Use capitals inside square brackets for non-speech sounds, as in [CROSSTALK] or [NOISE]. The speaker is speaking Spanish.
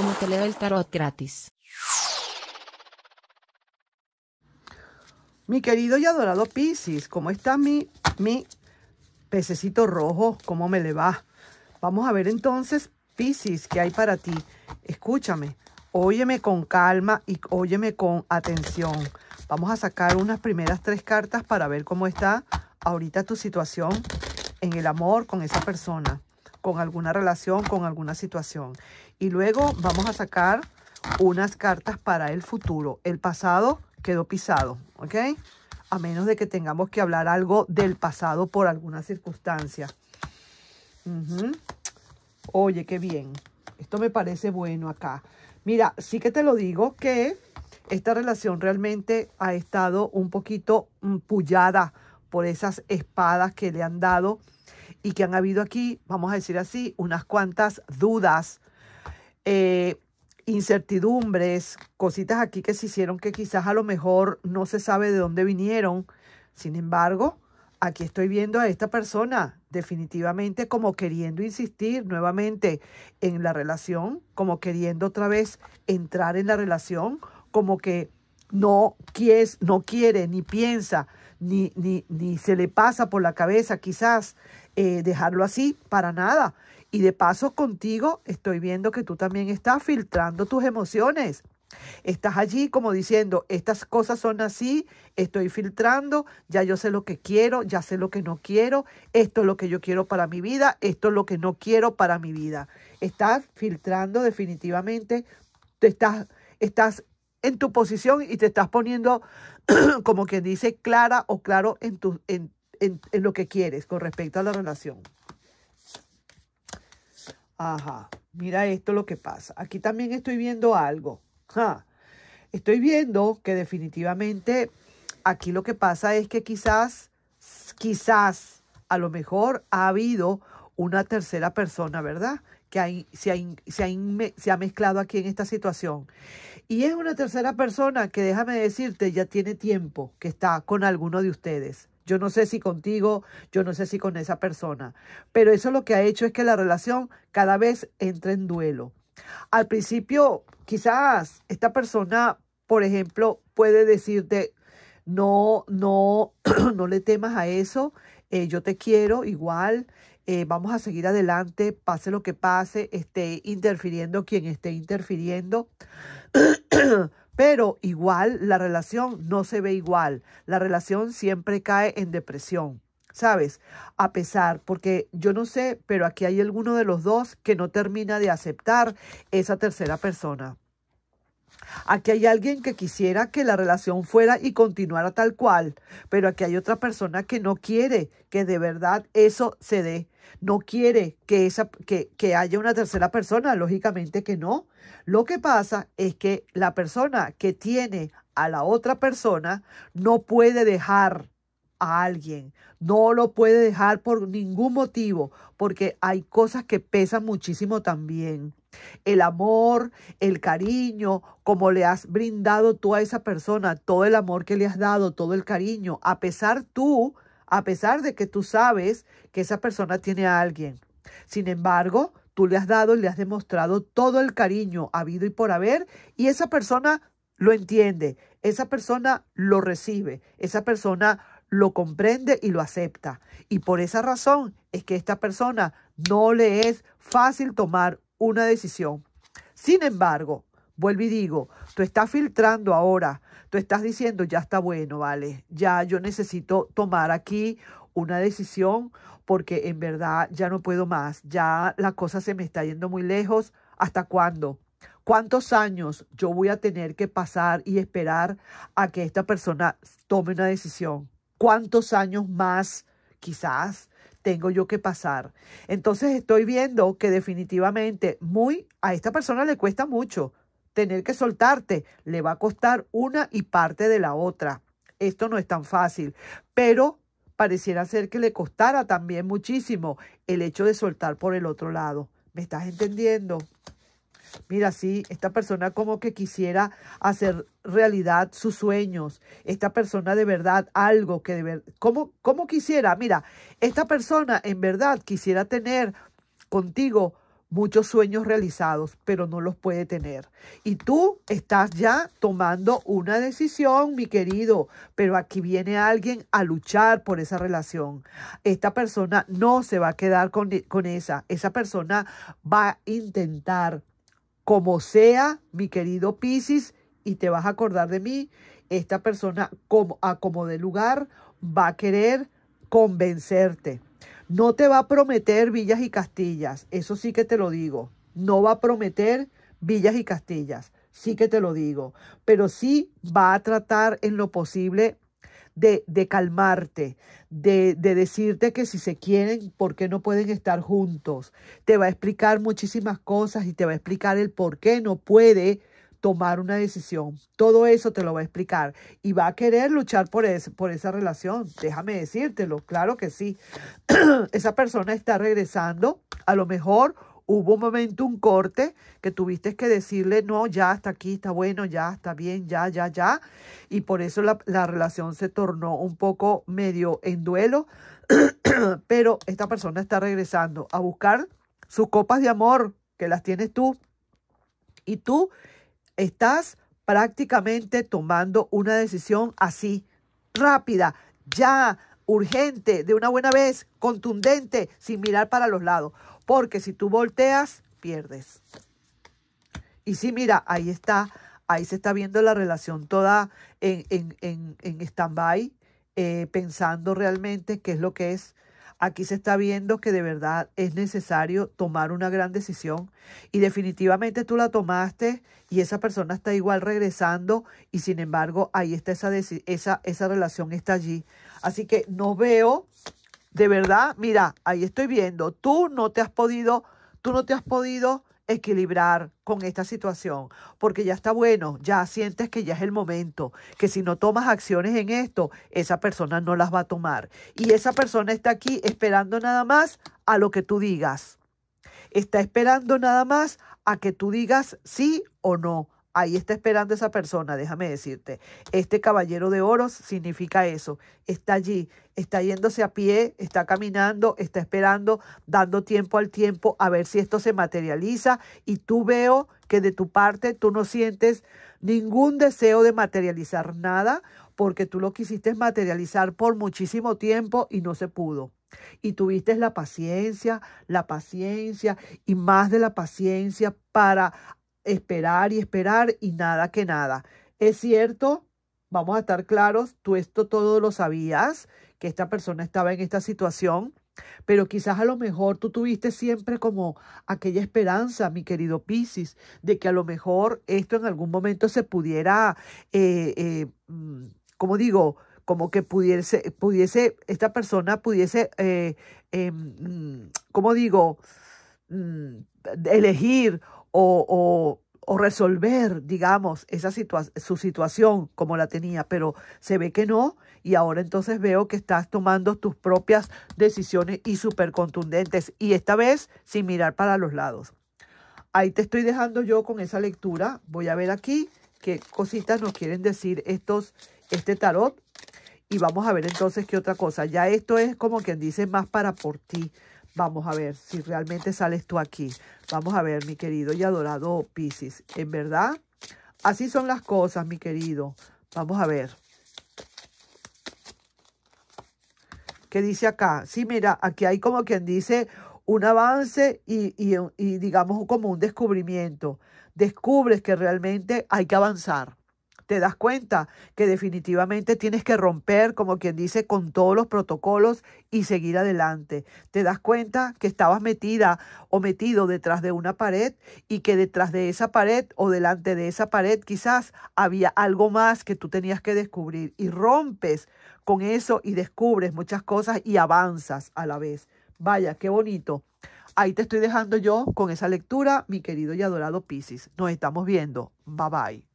como te leo el tarot gratis. Mi querido y adorado Pisces, ¿cómo está mi, mi pececito rojo? ¿Cómo me le va? Vamos a ver entonces, Pisces, ¿qué hay para ti? Escúchame, óyeme con calma y óyeme con atención. Vamos a sacar unas primeras tres cartas para ver cómo está ahorita tu situación en el amor con esa persona con alguna relación, con alguna situación. Y luego vamos a sacar unas cartas para el futuro. El pasado quedó pisado, ¿ok? A menos de que tengamos que hablar algo del pasado por alguna circunstancia. Oye, qué bien. Esto me parece bueno acá. Mira, sí que te lo digo que esta relación realmente ha estado un poquito mm, pullada por esas espadas que le han dado y que han habido aquí, vamos a decir así, unas cuantas dudas, eh, incertidumbres, cositas aquí que se hicieron que quizás a lo mejor no se sabe de dónde vinieron. Sin embargo, aquí estoy viendo a esta persona definitivamente como queriendo insistir nuevamente en la relación, como queriendo otra vez entrar en la relación, como que no, no quiere ni piensa ni, se le pasa por la cabeza quizás eh, dejarlo así, para nada. Y de paso contigo estoy viendo que tú también estás filtrando tus emociones. Estás allí como diciendo, estas cosas son así, estoy filtrando, ya yo sé lo que quiero, ya sé lo que no quiero, esto es lo que yo quiero para mi vida, esto es lo que no quiero para mi vida. Estás filtrando definitivamente, estás, estás en tu posición y te estás poniendo, [CLEARS THROAT] como que dice, clara o claro en, en, lo que quieres con respecto a la relación. Ajá, mira esto lo que pasa. Aquí también estoy viendo algo. Ja. Estoy viendo que definitivamente aquí lo que pasa es que quizás, quizás, a lo mejor ha habido una tercera persona, ¿verdad? Que hay, se ha mezclado aquí en esta situación. Y es una tercera persona que déjame decirte, ya tiene tiempo que está con alguno de ustedes. Yo no sé si contigo, yo no sé si con esa persona, pero eso lo que ha hecho es que la relación cada vez entra en duelo. Al principio, quizás esta persona, por ejemplo, puede decirte, no, no, [CLEARS THROAT] no le temas a eso, eh, yo te quiero igual, eh, vamos a seguir adelante, pase lo que pase, esté interfiriendo quien esté interfiriendo. [CLEARS THROAT] Pero igual la relación no se ve igual. La relación siempre cae en depresión. ¿sabes? A pesar, porque yo no sé, pero aquí hay alguno de los dos que no termina de aceptar esa tercera persona. Aquí hay alguien que quisiera que la relación fuera y continuara tal cual, pero aquí hay otra persona que no quiere que de verdad eso se dé no quiere que, esa, que, haya una tercera persona, lógicamente que no. Lo que pasa es que la persona que tiene a la otra persona no puede dejar a alguien, no lo puede dejar por ningún motivo, porque hay cosas que pesan muchísimo también. El amor, el cariño, como le has brindado tú a esa persona, todo el amor que le has dado, todo el cariño, a pesar tú a pesar de que tú sabes que esa persona tiene a alguien. Sin embargo, tú le has dado y le has demostrado todo el cariño habido y por haber y esa persona lo entiende, esa persona lo recibe, esa persona lo comprende y lo acepta. Y por esa razón es que a esta persona no le es fácil tomar una decisión. Sin embargo, Vuelvo y digo, tú estás filtrando ahora, tú estás diciendo, ya está bueno, vale, ya yo necesito tomar aquí una decisión porque en verdad ya no puedo más, ya la cosa se me está yendo muy lejos, ¿hasta cuándo? ¿Cuántos años yo voy a tener que pasar y esperar a que esta persona tome una decisión? ¿Cuántos años más quizás tengo yo que pasar? Entonces estoy viendo que definitivamente muy a esta persona le cuesta mucho tener que soltarte. Le va a costar una y parte de la otra. Esto no es tan fácil, pero pareciera ser que le costara también muchísimo el hecho de soltar por el otro lado. ¿Me estás entendiendo? Mira, sí, esta persona como que quisiera hacer realidad sus sueños. Esta persona de verdad, algo que de verdad, ¿cómo, quisiera? Mira, esta persona en verdad quisiera tener contigo muchos sueños realizados, pero no los puede tener. Y tú estás ya tomando una decisión, mi querido, pero aquí viene alguien a luchar por esa relación. Esta persona no se va a quedar con, e, esa, esa persona va a intentar como sea, mi querido Piscis, y te vas a acordar de mí, esta persona como, a como de lugar va a querer convencerte no te va a prometer villas y castillas, eso sí que te lo digo. No va a prometer villas y castillas, sí que te lo digo. Pero sí va a tratar en lo posible de, de, calmarte, de, de, decirte que si se quieren, ¿por qué no pueden estar juntos? Te va a explicar muchísimas cosas y te va a explicar el por qué no puede tomar una decisión. Todo eso te lo va a explicar y va a querer luchar por, por esa relación. Déjame decírtelo, claro que sí. [CLEARS THROAT] esa persona está regresando, a lo mejor hubo un momento, un corte, que tuviste que decirle, no, ya está aquí, está bueno, ya está bien, ya, ya, ya. Y por eso la, la relación se tornó un poco medio en duelo. [CLEARS THROAT] Pero esta persona está regresando a buscar sus copas de amor, que las tienes tú. Y tú estás prácticamente tomando una decisión así, rápida, ya, urgente, de una buena vez, contundente, sin mirar para los lados. Porque si tú volteas, pierdes. Y sí, mira, ahí está, ahí se está viendo la relación toda en, en, stand-by, eh, pensando realmente qué es lo que es Aquí se está viendo que de verdad es necesario tomar una gran decisión y definitivamente tú la tomaste y esa persona está igual regresando y sin embargo ahí está esa, esa, esa relación está allí. Así que no veo, de verdad, mira, ahí estoy viendo, tú no te has podido, tú no te has podido equilibrar con esta situación, porque ya está bueno, ya sientes que ya es el momento, que si no tomas acciones en esto, esa persona no las va a tomar. Y esa persona está aquí esperando nada más a lo que tú digas. Está esperando nada más a que tú digas sí o no Ahí está esperando esa persona, déjame decirte. Este caballero de oros significa eso. Está allí, está yéndose a pie, está caminando, está esperando, dando tiempo al tiempo a ver si esto se materializa. Y tú veo que de tu parte tú no sientes ningún deseo de materializar nada porque tú lo quisiste materializar por muchísimo tiempo y no se pudo. Y tuviste la paciencia, la paciencia y más de la paciencia para esperar y esperar y nada que nada. Es cierto, vamos a estar claros, tú esto todo lo sabías, que esta persona estaba en esta situación, pero quizás a lo mejor tú tuviste siempre como aquella esperanza, mi querido Piscis, de que a lo mejor esto en algún momento se pudiera, eh, eh, mm, como digo, como que pudiese, pudiese, esta persona pudiese, eh, em, mm, como digo, mm, elegir o, resolver, digamos, esa situa su situación como la tenía, pero se ve que no y ahora entonces veo que estás tomando tus propias decisiones y súper contundentes y esta vez sin mirar para los lados. Ahí te estoy dejando yo con esa lectura. Voy a ver aquí qué cositas nos quieren decir estos, este tarot. Y vamos a ver entonces qué otra cosa. Ya esto es como quien dice más para por ti. Vamos a ver si realmente sales tú aquí. Vamos a ver, mi querido y adorado Pisces. En verdad, así son las cosas, mi querido. Vamos a ver. ¿Qué dice acá? Sí, mira, aquí hay como quien dice un avance y, y digamos como un descubrimiento. Descubres que realmente hay que avanzar te das cuenta que definitivamente tienes que romper, como quien dice, con todos los protocolos y seguir adelante. Te das cuenta que estabas metida o metido detrás de una pared y que detrás de esa pared o delante de esa pared quizás había algo más que tú tenías que descubrir y rompes con eso y descubres muchas cosas y avanzas a la vez. Vaya, qué bonito. Ahí te estoy dejando yo con esa lectura, mi querido y adorado Piscis. Nos estamos viendo. Bye bye.